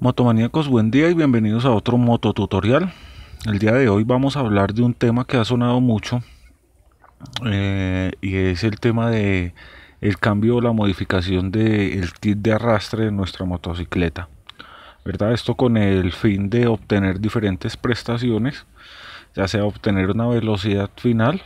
Motomaníacos, buen día y bienvenidos a otro moto tutorial El día de hoy vamos a hablar de un tema que ha sonado mucho eh, y es el tema de el cambio o la modificación del kit de arrastre de nuestra motocicleta. ¿Verdad? Esto con el fin de obtener diferentes prestaciones, ya sea obtener una velocidad final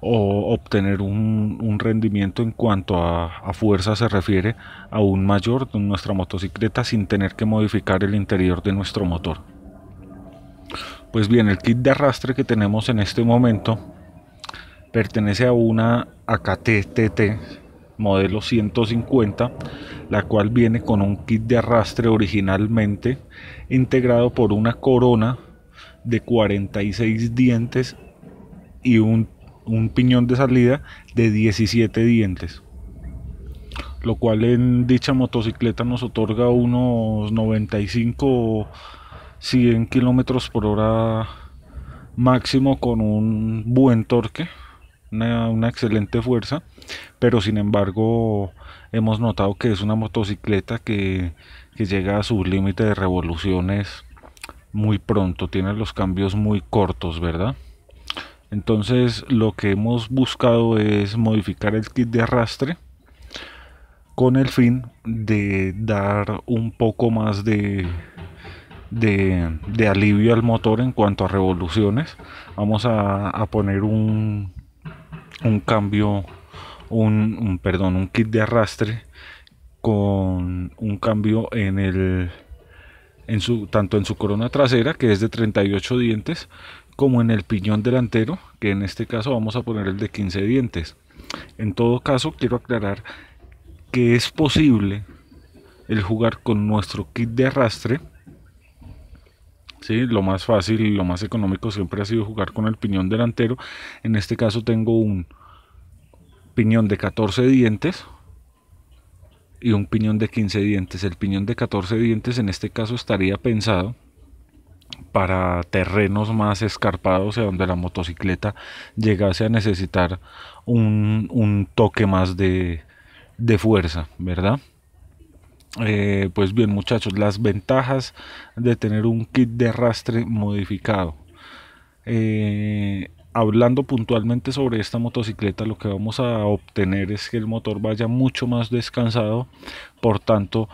o obtener un, rendimiento en cuanto a, fuerza se refiere a un mayor de nuestra motocicleta sin tener que modificar el interior de nuestro motor. Pues bien, el kit de arrastre que tenemos en este momento pertenece a una AKT-TT modelo 150, la cual viene con un kit de arrastre originalmente integrado por una corona de 46 dientes y un un piñón de salida de 17 dientes, lo cual en dicha motocicleta nos otorga unos 95 100 kilómetros por hora máximo con un buen torque, una, excelente fuerza, pero sin embargo hemos notado que es una motocicleta que, que llega a su límite de revoluciones muy pronto, tiene los cambios muy cortos, ¿verdad? Entonces lo que hemos buscado es modificar el kit de arrastre con el fin de dar un poco más de, de, alivio al motor en cuanto a revoluciones. Vamos a, poner un, cambio, un, perdón, un kit de arrastre con un cambio en el en su, tanto en su corona trasera que es de 38 dientes como en el piñón delantero, que en este caso vamos a poner el de 15 dientes. En todo caso, quiero aclarar que es posible el jugar con nuestro kit de arrastre. ¿sí? Lo más fácil y lo más económico siempre ha sido jugar con el piñón delantero. En este caso tengo un piñón de 14 dientes y un piñón de 15 dientes. El piñón de 14 dientes en este caso estaría pensado para terrenos más escarpados donde la motocicleta llegase a necesitar un, un toque más de, de fuerza, ¿verdad? Eh, pues bien muchachos, las ventajas de tener un kit de rastre modificado. Eh, hablando puntualmente sobre esta motocicleta, lo que vamos a obtener es que el motor vaya mucho más descansado, por tanto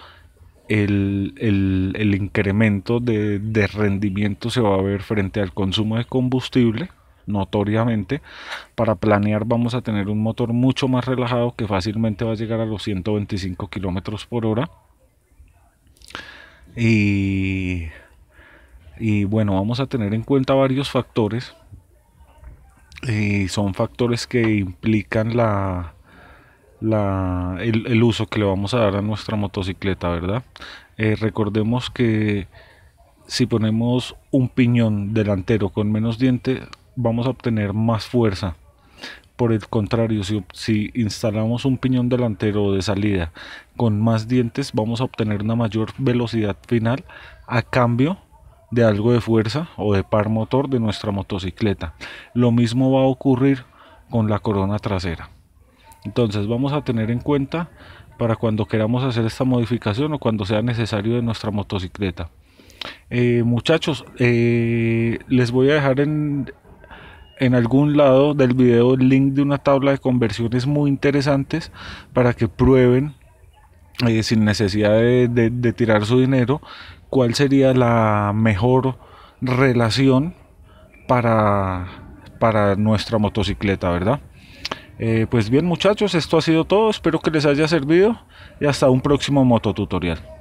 el, incremento de, de, rendimiento se va a ver frente al consumo de combustible notoriamente para planear vamos a tener un motor mucho más relajado que fácilmente va a llegar a los 125 kilómetros por hora y, y bueno vamos a tener en cuenta varios factores y son factores que implican la, la, el, uso que le vamos a dar a nuestra motocicleta, ¿verdad? Eh, recordemos que si ponemos un piñón delantero con menos dientes vamos a obtener más fuerza. Por el contrario, si instalamos un piñón delantero de salida con más dientes, vamos a obtener una mayor velocidad final a cambio de algo de fuerza o de par motor de nuestra motocicleta. Lo mismo va a ocurrir con la corona trasera entonces vamos a tener en cuenta para cuando queramos hacer esta modificación o cuando sea necesario de nuestra motocicleta eh, muchachos eh, les voy a dejar en algún lado del video el link de una tabla de conversiones muy interesantes para que prueben eh, sin necesidad de, de tirar su dinero cuál sería la mejor relación para, para nuestra motocicleta, ¿verdad? Eh, pues bien muchachos, esto ha sido todo, espero que les haya servido y hasta un próximo mototutorial.